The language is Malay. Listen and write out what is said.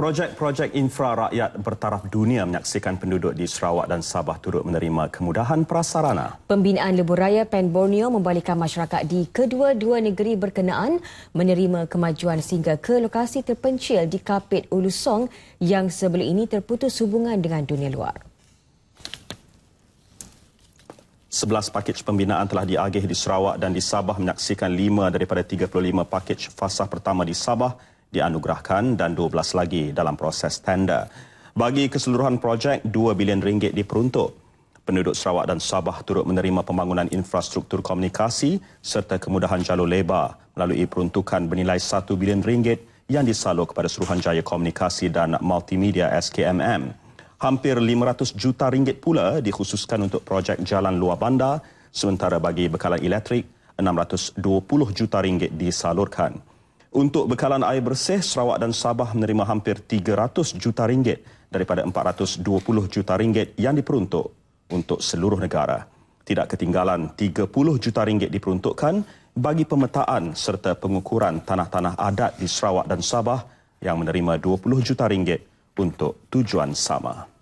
Projek-projek infra rakyat bertaraf dunia menyaksikan penduduk di Sarawak dan Sabah turut menerima kemudahan prasarana. Pembinaan lebuh raya Pan Borneo membalikan masyarakat di kedua-dua negeri berkenaan menerima kemajuan sehingga ke lokasi terpencil di Kapit Ulu Song yang sebelum ini terputus hubungan dengan dunia luar. Sebelas pakej pembinaan telah diagih di Sarawak dan di Sabah menyaksikan lima daripada 35 pakej fasa pertama di Sabah dianugerahkan dan 12 lagi dalam proses tender. Bagi keseluruhan projek, 2 bilion ringgit diperuntuk. Penduduk Sarawak dan Sabah turut menerima pembangunan infrastruktur komunikasi serta kemudahan jalur lebar melalui peruntukan bernilai 1 bilion ringgit yang disalur kepada Suruhanjaya Komunikasi dan Multimedia SKMM. Hampir 500 juta ringgit pula dikhususkan untuk projek jalan luar bandar sementara bagi bekalan elektrik 620 juta ringgit disalurkan. Untuk bekalan air bersih, Sarawak dan Sabah menerima hampir 300 juta ringgit daripada 420 juta ringgit yang diperuntuk untuk seluruh negara. Tidak ketinggalan, 30 juta ringgit diperuntukkan bagi pemetaan serta pengukuran tanah-tanah adat di Sarawak dan Sabah yang menerima 20 juta ringgit untuk tujuan sama.